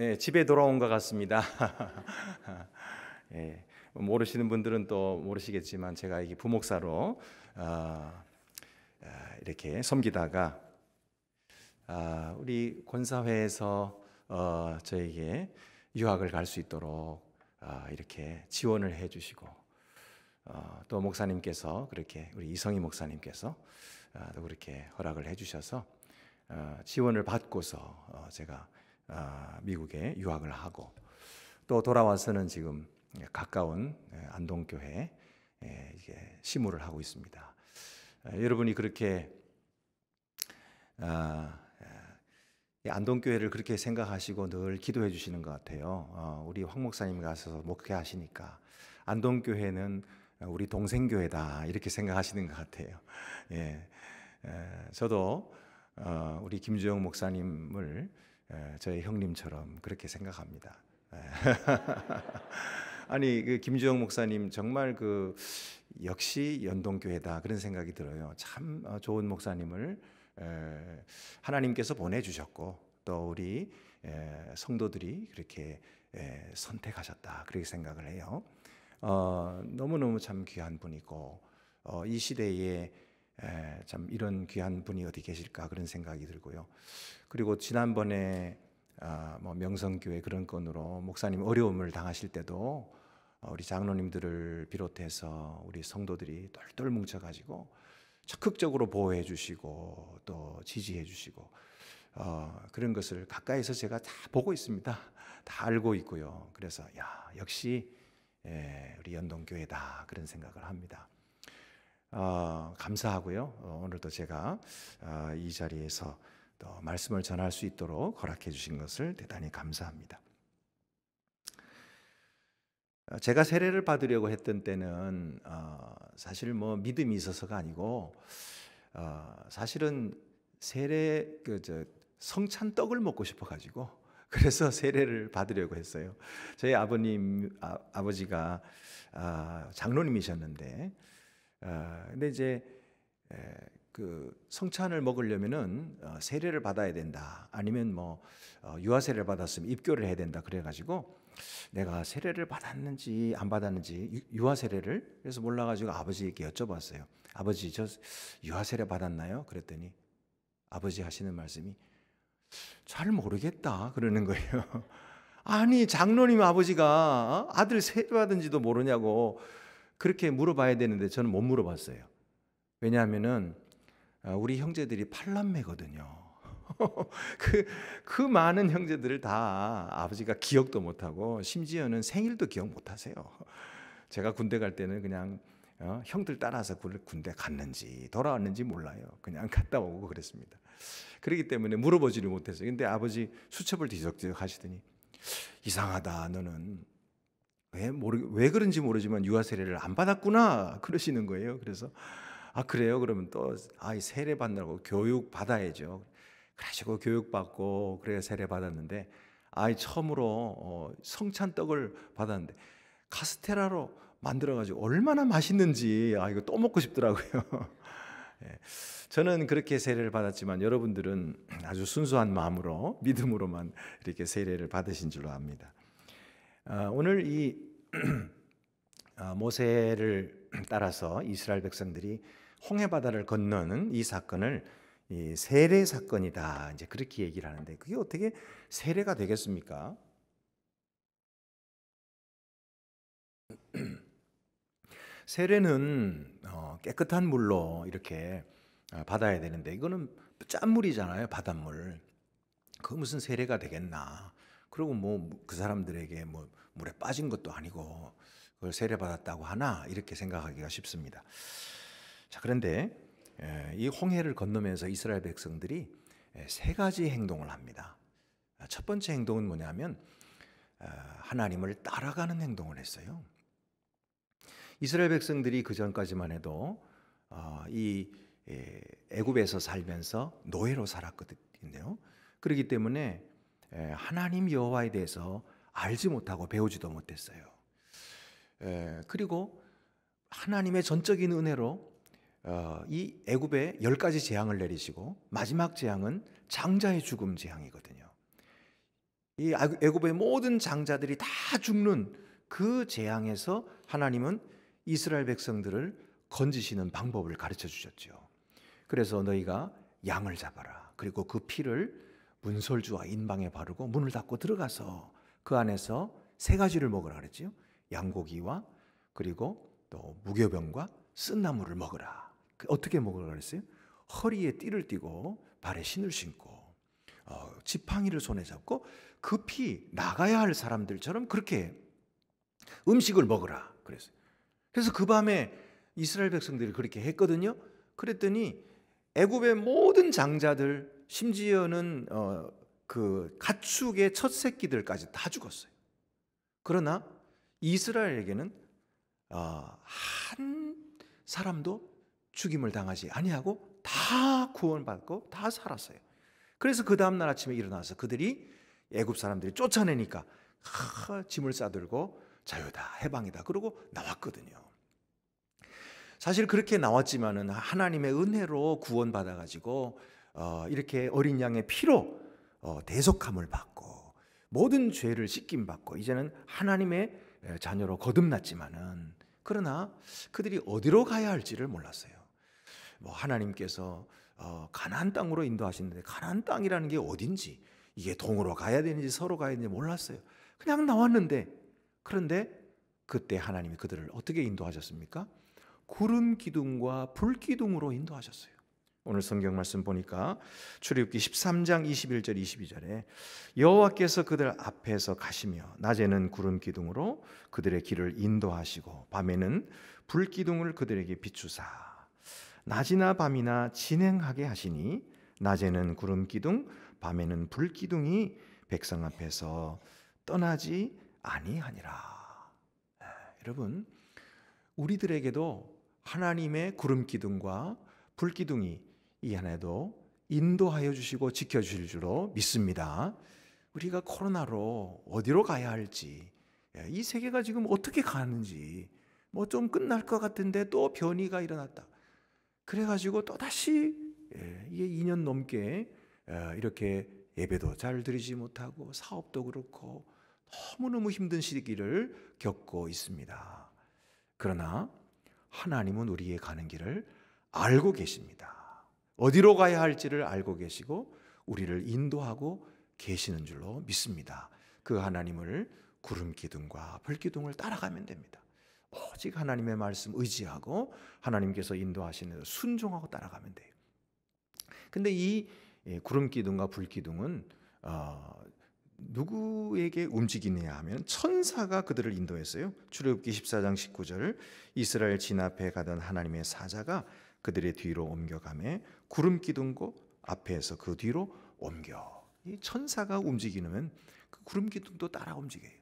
예, 집에 돌아온 것 같습니다. 예, 모르시는 분들은 또 모르시겠지만 제가 이게 부목사로 어, 이렇게 섬기다가 어, 우리 권사회에서 어, 저에게 유학을 갈 수 있도록 이렇게 지원을 해주시고 어, 또 목사님께서 그렇게 우리 이성희 목사님께서 또 그렇게 허락을 해주셔서 어, 지원을 받고서 어, 제가 아, 미국에 유학을 하고 또 돌아와서는 지금 가까운 예, 안동교회 예, 이게 시무를 하고 있습니다. 아, 여러분이 그렇게 아, 예, 안동교회를 그렇게 생각하시고 늘 기도해 주시는 것 같아요. 어, 우리 황 목사님 가서 목회하시니까 안동교회는 우리 동생교회다 이렇게 생각하시는 것 같아요. 예, 저도 어, 우리 김주영 목사님을 예, 저희 형님처럼 그렇게 생각합니다. 예. 아니 그 김주영 목사님 정말 그 역시 연동교회다 그런 생각이 들어요. 참 어, 좋은 목사님을 예, 하나님께서 보내주셨고 또 우리 성도들이 그렇게 선택하셨다 그렇게 생각을 해요. 어, 너무너무 참 귀한 분이고 어, 이 시대에 예, 참 이런 귀한 분이 어디 계실까 그런 생각이 들고요. 그리고 지난번에 아, 뭐 명성교회 그런 건으로 목사님 어려움을 당하실 때도 어, 우리 장로님들을 비롯해서 우리 성도들이 똘똘 뭉쳐가지고 적극적으로 보호해 주시고 또 지지해 주시고 어, 그런 것을 가까이서 제가 다 보고 있습니다. 다 알고 있고요. 그래서 야 역시 예, 우리 연동교회다 그런 생각을 합니다. 어, 감사하고요. 어, 오늘도 제가 어, 이 자리에서 또 말씀을 전할 수 있도록 허락해 주신 것을 대단히 감사합니다. 어, 제가 세례를 받으려고 했던 때는 어, 사실 뭐 믿음이 있어서가 아니고 어, 사실은 세례 그저 성찬 떡을 먹고 싶어 가지고 그래서 세례를 받으려고 했어요. 저희 아버님 아, 버지가 아, 장로님이셨는데 아, 근데 이제 에, 그 성찬을 먹으려면은 어, 세례를 받아야 된다. 아니면 뭐 어, 유아 세례를 받았으면 입교를 해야 된다. 그래가지고 내가 세례를 받았는지 안 받았는지 유, 유아 세례를 그래서 몰라가지고 아버지에게 여쭤봤어요. 아버지 저 유아 세례 받았나요? 그랬더니 아버지 하시는 말씀이 잘 모르겠다 그러는 거예요. 아니 장로님 아버지가 어? 아들 세례 받은지도 모르냐고 그렇게 물어봐야 되는데 저는 못 물어봤어요. 왜냐하면은 아, 우리 형제들이 팔남매거든요. 그, 그 많은 형제들을 다 아버지가 기억도 못하고 심지어는 생일도 기억 못하세요. 제가 군대 갈 때는 그냥 어, 형들 따라서 군대 갔는지 돌아왔는지 몰라요. 그냥 갔다 오고 그랬습니다. 그렇기 때문에 물어보지를 못했어요. 근데 아버지 수첩을 뒤적뒤적 하시더니 이상하다 너는 왜, 모르, 왜 그런지 모르지만 유아 세례를 안 받았구나 그러시는 거예요. 그래서 아 그래요? 그러면 또아 세례 받느라고 교육 받아야죠. 그래가고 교육 받고 그래 세례 받았는데 아이 처음으로 어, 성찬떡을 받았는데 카스테라로 만들어가지고 얼마나 맛있는지 아 이거 또 먹고 싶더라고요. 예. 저는 그렇게 세례를 받았지만 여러분들은 아주 순수한 마음으로 믿음으로만 이렇게 세례를 받으신 줄로 압니다. 아, 오늘 이 아, 모세를 따라서 이스라엘 백성들이 홍해 바다를 건너는 이 사건을 이 세례 사건이다. 이제 그렇게 얘기를 하는데 그게 어떻게 세례가 되겠습니까? 세례는 어, 깨끗한 물로 이렇게 아, 받아야 되는데 이거는 짠물이잖아요 바닷물 그 무슨 세례가 되겠나 그리고 뭐 그 사람들에게 뭐 물에 빠진 것도 아니고 그걸 세례받았다고 하나 이렇게 생각하기가 쉽습니다. 자 그런데 이 홍해를 건너면서 이스라엘 백성들이 세 가지 행동을 합니다. 아, 첫 번째 행동은 뭐냐면 아, 하나님을 따라가는 행동을 했어요. 이스라엘 백성들이 그 전까지만 해도 아, 이 애굽에서 살면서 노예로 살았거든요. 그렇기 때문에 예, 하나님 여호와에 대해서 알지 못하고 배우지도 못했어요. 예, 그리고 하나님의 전적인 은혜로 어, 이 애굽에 열 가지 재앙을 내리시고 마지막 재앙은 장자의 죽음 재앙이거든요. 이 애굽의 모든 장자들이 다 죽는 그 재앙에서 하나님은 이스라엘 백성들을 건지시는 방법을 가르쳐 주셨죠. 그래서 너희가 양을 잡아라. 그리고 그 피를 문설주와 인방에 바르고 문을 닫고 들어가서 그 안에서 세 가지를 먹으라 그랬지요. 양고기와 그리고 또 무교병과 쓴나물을 먹으라. 그 어떻게 먹으라 그랬어요? 허리에 띠를 띠고 발에 신을 신고 어, 지팡이를 손에 잡고 급히 나가야 할 사람들처럼 그렇게 음식을 먹으라 그랬어요. 그래서 그 밤에 이스라엘 백성들이 그렇게 했거든요. 그랬더니 애굽의 모든 장자들 심지어는 어, 그 가축의 첫 새끼들까지 다 죽었어요. 그러나 이스라엘에게는 어, 한 사람도 죽임을 당하지 아니하고 다 구원받고 다 살았어요. 그래서 그 다음 날 아침에 일어나서 그들이 애굽 사람들이 쫓아내니까 하, 짐을 싸들고 자유다 해방이다 그러고 나왔거든요. 사실 그렇게 나왔지만은 하나님의 은혜로 구원받아 가지고 어, 이렇게 어린 양의 피로 어, 대속함을 받고 모든 죄를 씻김 받고 이제는 하나님의 자녀로 거듭났지만은 그러나 그들이 어디로 가야 할지를 몰랐어요. 뭐 하나님께서 어, 가나안 땅으로 인도하시는데 가나안 땅이라는 게 어딘지 이게 동으로 가야 되는지 서로 가야 되는지 몰랐어요. 그냥 나왔는데 그런데 그때 하나님이 그들을 어떻게 인도하셨습니까? 구름 기둥과 불 기둥으로 인도하셨어요. 오늘 성경 말씀 보니까 출애굽기 13장 21절 22절에 여호와께서 그들 앞에서 가시며 낮에는 구름 기둥으로 그들의 길을 인도하시고 밤에는 불 기둥을 그들에게 비추사 낮이나 밤이나 진행하게 하시니 낮에는 구름 기둥 밤에는 불 기둥이 백성 앞에서 떠나지 아니하니라. 예, 여러분 우리들에게도 하나님의 구름 기둥과 불 기둥이 이 안에도 인도하여 주시고 지켜 주실 줄로 믿습니다. 우리가 코로나로 어디로 가야 할지, 예, 이 세계가 지금 어떻게 가는지, 뭐 좀 끝날 것 같은데 또 변이가 일어났다. 그래가지고 또 다시 예, 이게 2년 넘게 어, 이렇게 예배도 잘 드리지 못하고 사업도 그렇고 너무너무 힘든 시기를 겪고 있습니다. 그러나 하나님은 우리의 가는 길을 알고 계십니다. 어디로 가야 할지를 알고 계시고 우리를 인도하고 계시는 줄로 믿습니다. 그 하나님을 구름 기둥과 벌 기둥을 따라가면 됩니다. 오직 하나님의 말씀 의지하고 하나님께서 인도하시는 순종하고 따라가면 돼요. 근데 이 예, 구름 기둥과 불 기둥은 어, 누구에게 움직이느냐 하면 천사가 그들을 인도했어요. 출애굽기 14장 19절 이스라엘 진압해 가던 하나님의 사자가 그들의 뒤로 옮겨가며 구름 기둥고 앞에서 그 뒤로 옮겨. 이 천사가 움직이면 그 구름 기둥도 따라 움직여요.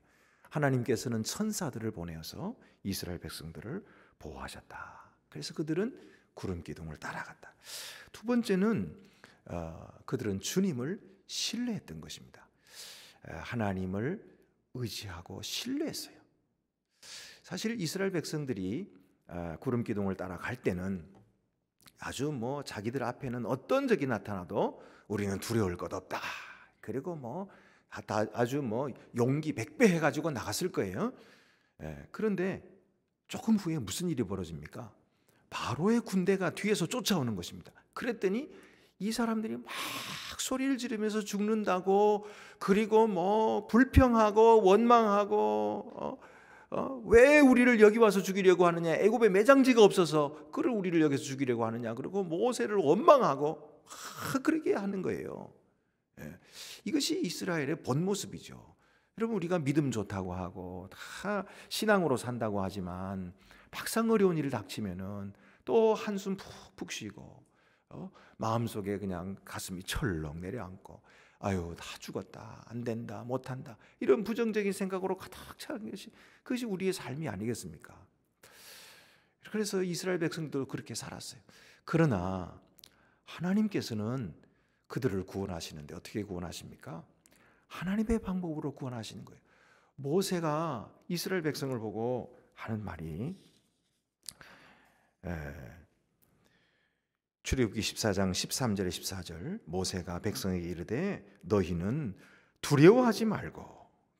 하나님께서는 천사들을 보내어서 이스라엘 백성들을 보호하셨다. 그래서 그들은 구름 기둥을 따라갔다. 두 번째는 어, 그들은 주님을 신뢰했던 것입니다. 하나님을 의지하고 신뢰했어요. 사실 이스라엘 백성들이 어, 구름 기둥을 따라갈 때는 아주 뭐 자기들 앞에는 어떤 적이 나타나도 우리는 두려울 것 없다. 그리고 뭐 아, 아주 뭐 용기 백배 해가지고 나갔을 거예요. 예, 그런데 조금 후에 무슨 일이 벌어집니까? 바로의 군대가 뒤에서 쫓아오는 것입니다. 그랬더니 이 사람들이 막 소리를 지르면서 죽는다고 그리고 뭐 불평하고 원망하고 어, 어? 왜 우리를 여기 와서 죽이려고 하느냐? 애굽에 매장지가 없어서 그를 우리를 여기서 죽이려고 하느냐? 그리고 모세를 원망하고 아, 그렇게 하는 거예요. 예. 이것이 이스라엘의 본 모습이죠. 여러분 우리가 믿음 좋다고 하고 다 신앙으로 산다고 하지만 막상 어려운 일을 닥치면은 또 한숨 푹푹 쉬고 어? 마음속에 그냥 가슴이 철렁 내려앉고 아유 다 죽었다 안 된다 못한다 이런 부정적인 생각으로 가득 차는 것이 그것이 우리의 삶이 아니겠습니까? 그래서 이스라엘 백성들도 그렇게 살았어요. 그러나 하나님께서는 그들을 구원하시는데 어떻게 구원하십니까? 하나님의 방법으로 구원하시는 거예요. 모세가 이스라엘 백성을 보고 하는 말이 에, 출애굽기 14장 13절에 14절 모세가 백성에게 이르되 너희는 두려워하지 말고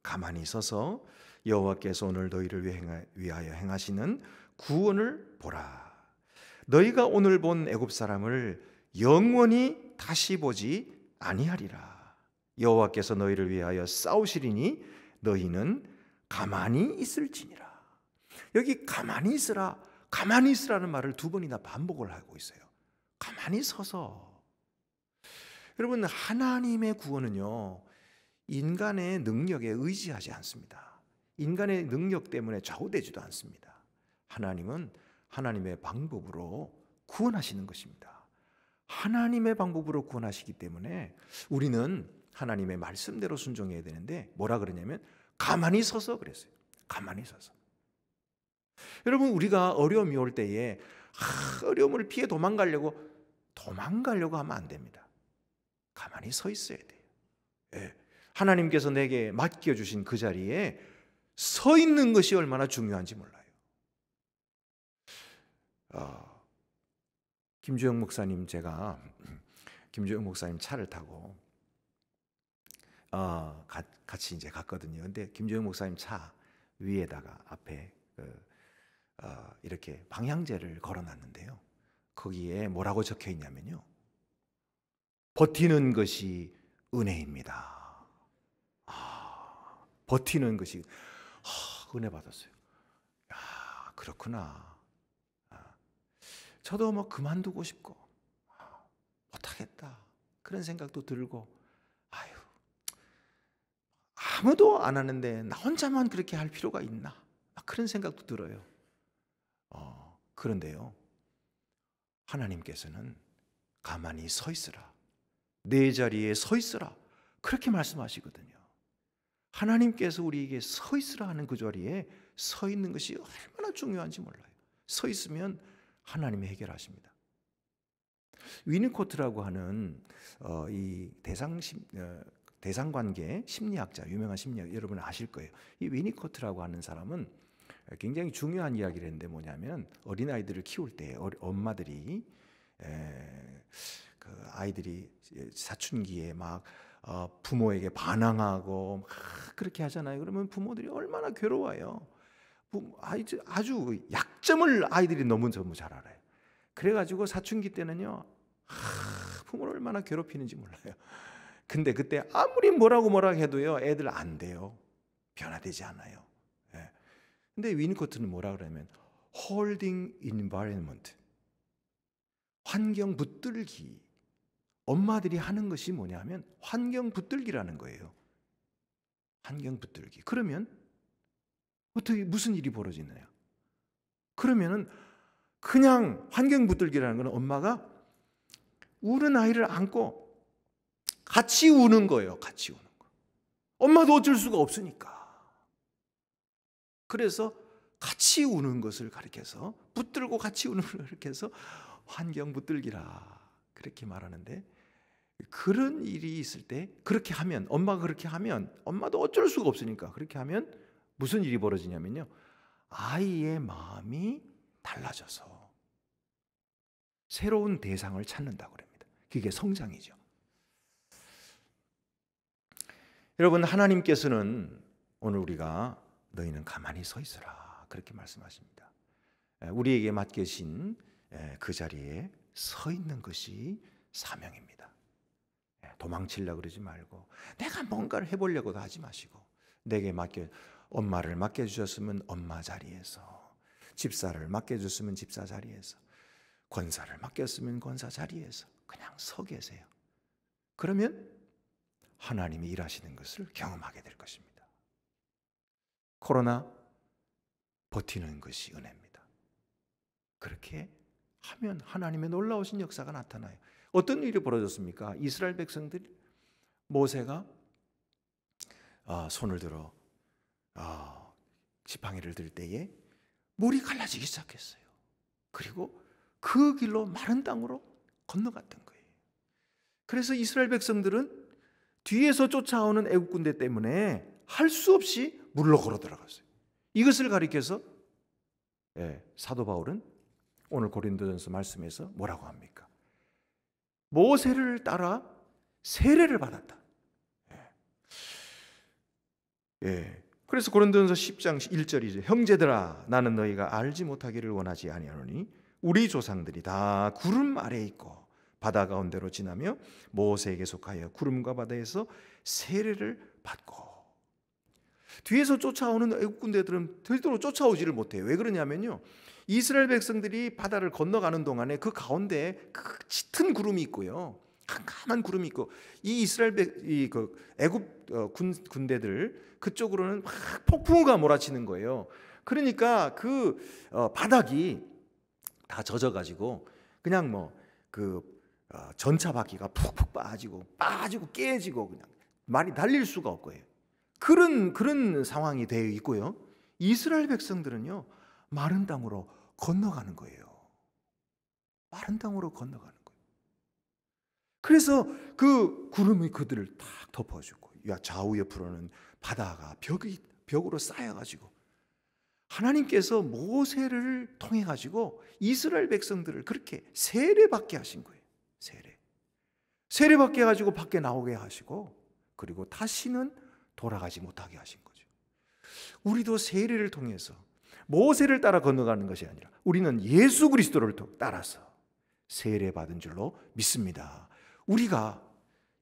가만히 서서 여호와께서 오늘 너희를 위하여 행하시는 구원을 보라. 너희가 오늘 본 애굽 사람을 영원히 다시 보지 아니하리라. 여호와께서 너희를 위하여 싸우시리니 너희는 가만히 있을지니라. 여기 가만히 있으라, 가만히 있으라는 말을 두 번이나 반복을 하고 있어요. 가만히 서서 여러분 하나님의 구원은요 인간의 능력에 의지하지 않습니다. 인간의 능력 때문에 좌우되지도 않습니다. 하나님은 하나님의 방법으로 구원하시는 것입니다. 하나님의 방법으로 구원하시기 때문에 우리는 하나님의 말씀대로 순종해야 되는데 뭐라 그러냐면 가만히 서서 그랬어요. 가만히 서서. 여러분 우리가 어려움이 올 때에 아, 어려움을 피해 도망가려고 도망가려고 하면 안 됩니다. 가만히 서 있어야 돼요. 예. 하나님께서 내게 맡겨 주신 그 자리에 서 있는 것이 얼마나 중요한지 몰라요. 어, 김주영 목사님 제가 김주영 목사님 차를 타고 어, 가, 같이 이제 갔거든요. 근데 김주영 목사님 차 위에다가 앞에 그, 어, 이렇게 방향제를 걸어놨는데요. 거기에 뭐라고 적혀 있냐면요. 버티는 것이 은혜입니다. 아, 버티는 것이 아, 은혜 받았어요. 야, 그렇구나. 아, 저도 뭐 그만두고 싶고 아, 못하겠다 그런 생각도 들고 아유 아무도 안 하는데 나 혼자만 그렇게 할 필요가 있나 그런 생각도 들어요. 어, 그런데요 하나님께서는 가만히 서 있으라. 내 자리에 서 있으라. 그렇게 말씀하시거든요. 하나님께서 우리에게 서 있으라 하는 그 자리에 서 있는 것이 얼마나 중요한지 몰라요. 서 있으면 하나님이 해결하십니다. 위니코트라고 하는 어, 이 대상 심, 어, 대상 관계 심리학자 유명한 심리학 여러분 아실 거예요. 이 위니코트라고 하는 사람은 굉장히 중요한 이야기를 했는데 뭐냐면 어린아이들을 키울 때 엄마들이 에, 그 아이들이 사춘기에 막 어, 부모에게 반항하고 막 그렇게 하잖아요. 그러면 부모들이 얼마나 괴로워요. 아이 아주 약점을 아이들이 너무 너무 잘 알아요. 그래가지고 사춘기 때는요, 하, 부모를 얼마나 괴롭히는지 몰라요. 근데 그때 아무리 뭐라고 뭐라 고 해도요, 애들 안 돼요. 변화되지 않아요. 근데 위니코트는 뭐라 그러면 holding environment 환경 붙들기 엄마들이 하는 것이 뭐냐면 환경 붙들기라는 거예요. 환경 붙들기. 그러면 어떻게 무슨 일이 벌어지느냐 그러면은 그냥 환경 붙들기라는 건 엄마가 우는 아이를 안고 같이 우는 거예요. 같이 우는 거. 엄마도 어쩔 수가 없으니까. 그래서 같이 우는 것을 가리켜서 붙들고 같이 우는 것을 가리켜서 환경 붙들기라 그렇게 말하는데 그런 일이 있을 때 그렇게 하면 엄마가 그렇게 하면 엄마도 어쩔 수가 없으니까 그렇게 하면 무슨 일이 벌어지냐면요 아이의 마음이 달라져서 새로운 대상을 찾는다고 럽니다 그게 성장이죠. 여러분 하나님께서는 오늘 우리가 너희는 가만히 서 있어라. 그렇게 말씀하십니다. 예, 우리에게 맡겨진 예, 그 자리에 서 있는 것이 사명입니다. 예, 도망치려 고 그러지 말고 내가 뭔가를 해보려고도 하지 마시고 내게 맡겨 엄마를 맡겨주셨으면 엄마 자리에서 집사를 맡겨줬으면 주 집사 자리에서 권사를 맡겼으면 권사 자리에서 그냥 서 계세요. 그러면 하나님이 일하시는 것을 경험하게 될 것입니다. 코로나 버티는 것이 은혜입니다. 그렇게 하면 하나님의 놀라우신 역사가 나타나요. 어떤 일이 벌어졌습니까? 이스라엘 백성들 모세가 아, 손을 들어 아, 지팡이를 들 때에 물이 갈라지기 시작했어요. 그리고 그 길로 마른 땅으로 건너갔던 거예요. 그래서 이스라엘 백성들은 뒤에서 쫓아오는 애국 군대 때문에 할 수 없이 물로 걸어 들어갔어요. 이것을 가리켜서 예, 사도 바울은 오늘 고린도전서 말씀에서 뭐라고 합니까? 모세를 따라 세례를 받았다. 예. 예. 그래서 고린도전서 10장 1절이죠. 형제들아 나는 너희가 알지 못하기를 원하지 아니하노니 우리 조상들이 다 구름 아래 있고 바다 가운데로 지나며 모세에게 속하여 구름과 바다에서 세례를 받고 뒤에서 쫓아오는 애국 군대들은 절대로 쫓아오지를 못해요. 왜 그러냐면요. 이스라엘 백성들이 바다를 건너가는 동안에 그가운데그 짙은 구름이 있고요. 캄캄한 구름이 있고 이 이스라엘 이그 애굽 어, 군 군대들 그쪽으로는 막 폭풍우가 몰아치는 거예요. 그러니까 그 어, 바닥이 다 젖어 가지고 그냥 뭐그 어, 전차 바퀴가 푹푹 빠지고 빠지고 깨지고 그냥 말이 달릴 수가 없고요. 그런 그런 상황이 되어 있고요. 이스라엘 백성들은요. 마른 땅으로 건너가는 거예요. 마른 땅으로 건너가는 거예요. 그래서 그 구름이 그들을 탁 덮어주고 좌우 옆으로는 바다가 벽이 벽으로 쌓여 가지고 하나님께서 모세를 통해 가지고 이스라엘 백성들을 그렇게 세례받게 하신 거예요. 세례. 세례받게 해 가지고 밖에 나오게 하시고 그리고 다시는 돌아가지 못하게 하신 거죠. 우리도 세례를 통해서 모세를 따라 건너가는 것이 아니라 우리는 예수 그리스도를 따라서 세례 받은 줄로 믿습니다. 우리가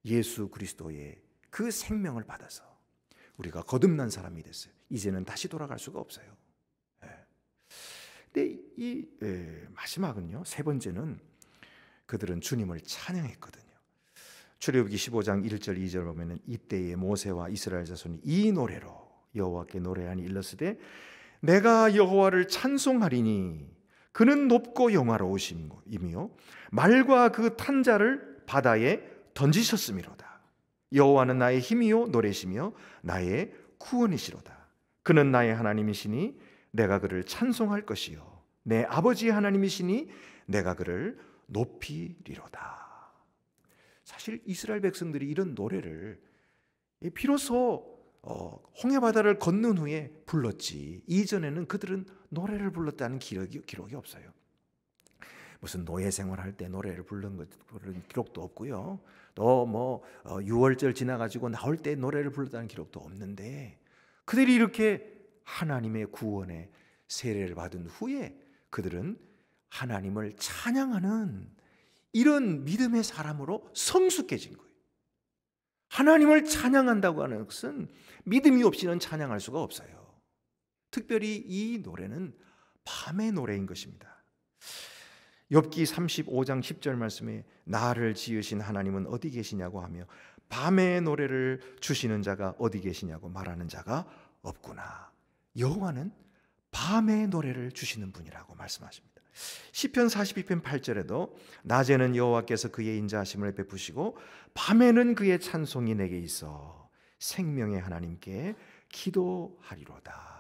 예수 그리스도의 그 생명을 받아서 우리가 거듭난 사람이 됐어요. 이제는 다시 돌아갈 수가 없어요. 예. 근데 이 예, 마지막은요. 세 번째는 그들은 주님을 찬양했거든요. 출애굽기 15장 1절 2절 보면은 이때에 모세와 이스라엘 자손이 이 노래로 여호와께 노래하니 일렀으되 내가 여호와를 찬송하리니 그는 높고 영화로우심이며 말과 그 탄자를 바다에 던지셨음이로다 여호와는 나의 힘이요 노래시며 나의 구원이시로다 그는 나의 하나님이시니 내가 그를 찬송할 것이요 내 아버지 의 하나님이시니 내가 그를 높이리로다 사실 이스라엘 백성들이 이런 노래를 비로소 어, 홍해 바다를 걷는 후에 불렀지 이전에는 그들은 노래를 불렀다는 기록이, 기록이 없어요. 무슨 노예 생활할 때 노래를 부른 것, 부른 기록도 없고요. 또뭐 어, 유월절 지나가지고 나올 때 노래를 불렀다는 기록도 없는데 그들이 이렇게 하나님의 구원의 세례를 받은 후에 그들은 하나님을 찬양하는 이런 믿음의 사람으로 성숙해진 거예요. 하나님을 찬양한다고 하는 것은 믿음이 없이는 찬양할 수가 없어요. 특별히 이 노래는 밤의 노래인 것입니다. 엽기 35장 10절 말씀에 나를 지으신 하나님은 어디 계시냐고 하며 밤의 노래를 주시는 자가 어디 계시냐고 말하는 자가 없구나. 여호와는 밤의 노래를 주시는 분이라고 말씀하십니다. 시편 42편 8절에도 낮에는 여호와께서 그의 인자하심을 베푸시고 밤에는 그의 찬송이 내게 있어 생명의 하나님께 기도하리로다.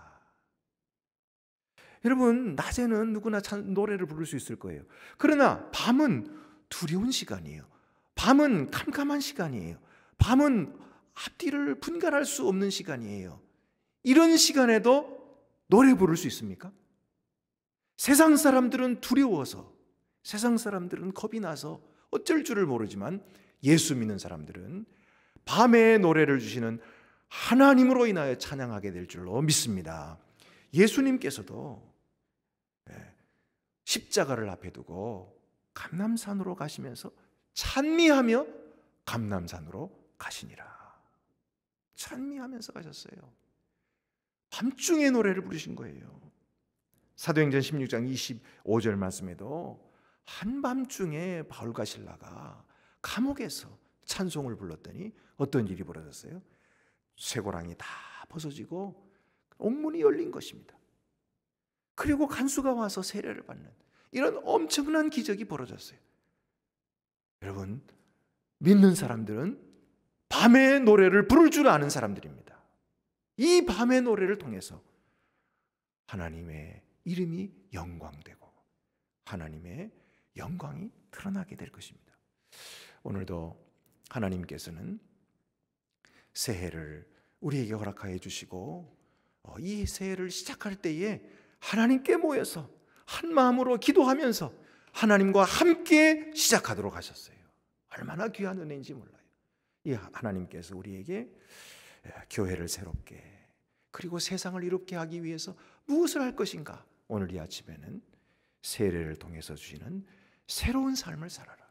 여러분 낮에는 누구나 노래를 부를 수 있을 거예요. 그러나 밤은 두려운 시간이에요. 밤은 캄캄한 시간이에요. 밤은 앞뒤를 분간할 수 없는 시간이에요. 이런 시간에도 노래 부를 수 있습니까? 세상 사람들은 두려워서, 세상 사람들은 겁이 나서 어쩔 줄을 모르지만 예수 믿는 사람들은 밤에 노래를 주시는 하나님으로 인하여 찬양하게 될 줄로 믿습니다. 예수님께서도 예, 십자가를 앞에 두고 감남산으로 가시면서 찬미하며 감남산으로 가시니라. 찬미하면서 가셨어요. 밤중에 노래를 부르신 거예요. 사도행전 16장 25절 말씀에도 한밤중에 바울과 신라가 감옥에서 찬송을 불렀더니 어떤 일이 벌어졌어요? 쇠고랑이 다 벗어지고 옥문이 열린 것입니다. 그리고 간수가 와서 세례를 받는 이런 엄청난 기적이 벌어졌어요. 여러분, 믿는 사람들은 밤의 노래를 부를 줄 아는 사람들입니다. 이 밤의 노래를 통해서 하나님의 이름이 영광되고 하나님의 영광이 드러나게 될 것입니다. 오늘도 하나님께서는 새해를 우리에게 허락하여 주시고 어, 이 새해를 시작할 때에 하나님께 모여서 한 마음으로 기도하면서 하나님과 함께 시작하도록 하셨어요. 얼마나 귀한 은혜인지 몰라요. 이 하나님께서 우리에게 교회를 새롭게 그리고 세상을 이롭게 하기 위해서 무엇을 할 것인가 오늘 이 아침에는 세례를 통해서 주시는 새로운 삶을 살아라.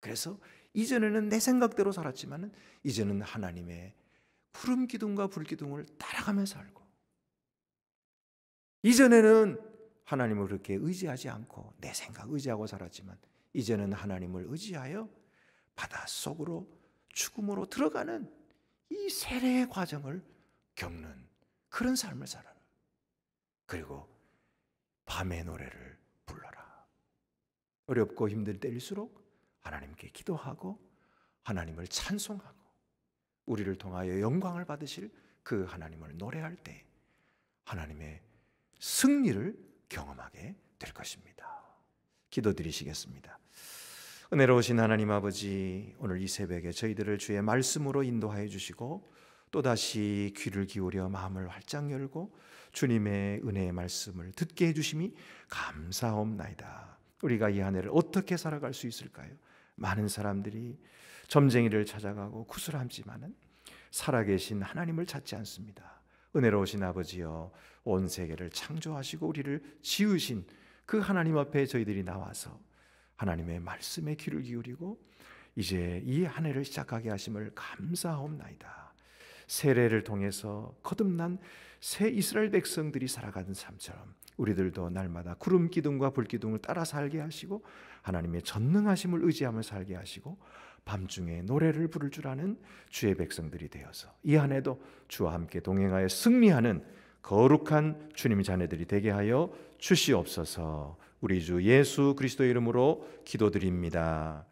그래서 이전에는 내 생각대로 살았지만 이제는 하나님의 구름 기둥과 불 기둥을 따라가며 살고 이전에는 하나님을 그렇게 의지하지 않고 내 생각 의지하고 살았지만 이제는 하나님을 의지하여 바다 속으로 죽음으로 들어가는 이 세례의 과정을 겪는 그런 삶을 살아라. 그리고 밤의 노래를 불러라. 어렵고 힘들 때일수록 하나님께 기도하고 하나님을 찬송하고 우리를 통하여 영광을 받으실 그 하나님을 노래할 때 하나님의 승리를 경험하게 될 것입니다. 기도드리시겠습니다. 은혜로우신 하나님 아버지, 오늘 이 새벽에 저희들을 주의 말씀으로 인도하여 주시고 또다시 귀를 기울여 마음을 활짝 열고 주님의 은혜의 말씀을 듣게 해주심이 감사옵나이다. 우리가 이한 해를 어떻게 살아갈 수 있을까요? 많은 사람들이 점쟁이를 찾아가고 구슬함지만은 살아계신 하나님을 찾지 않습니다. 은혜로우신 아버지여 온 세계를 창조하시고 우리를 지으신 그 하나님 앞에 저희들이 나와서 하나님의 말씀에 귀를 기울이고 이제 이한 해를 시작하게 하심을 감사하옵나이다. 세례를 통해서 거듭난 새 이스라엘 백성들이 살아가는 삶처럼 우리들도 날마다 구름 기둥과 불 기둥을 따라 살게 하시고 하나님의 전능하심을 의지하며 살게 하시고 밤중에 노래를 부를 줄 아는 주의 백성들이 되어서 이안에도 주와 함께 동행하여 승리하는 거룩한 주님 자녀들이 되게 하여 주시옵소서. 우리 주 예수 그리스도의 이름으로 기도드립니다.